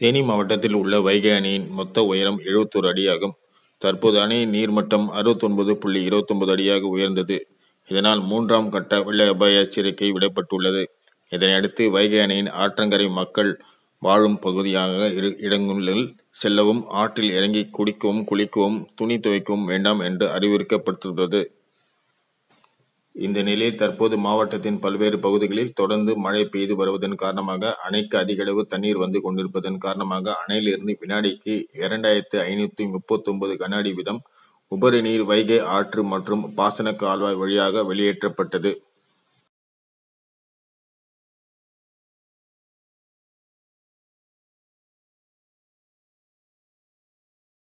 தேனி மாவட்டத்தில் உள்ள வைகை அணியின் மொத்த உயரம் எழுபத்தோரு அடியாகும் தற்போது அணையின் நீர்மட்டம் அறுபத்தொன்பது புள்ளி இருபத்தொன்பது அடியாக உயர்ந்தது இதனால் மூன்றாம் கட்ட வெள்ள அபாய எச்சரிக்கை விடப்பட்டுள்ளது இதனையடுத்து வைகை அணையின் ஆற்றங்கரை மக்கள் வாழும் பகுதியாக இரு இடங்களில் செல்லவும் ஆற்றில் இறங்கி குடிக்கவும் குளிக்கவும் துணி துவைக்கவும் வேண்டாம் என்று அறிவுறுத்தப்பட்டுள்ளது இந்த நிலையில் தற்போது மாவட்டத்தின் பல்வேறு பகுதிகளில் தொடர்ந்து மழை பெய்து வருவதன் காரணமாக அணைக்கு அதிகளவு தண்ணீர் வந்து கொண்டிருப்பதன் காரணமாக அணையிலிருந்து வினாடிக்கு இரண்டாயிரத்து ஐநூற்றி முப்பத்தொன்பது கன அடி வீதம் உபரி நீர் வைகை ஆற்று மற்றும் பாசன கால்வாய் வழியாக வெளியேற்றப்பட்டது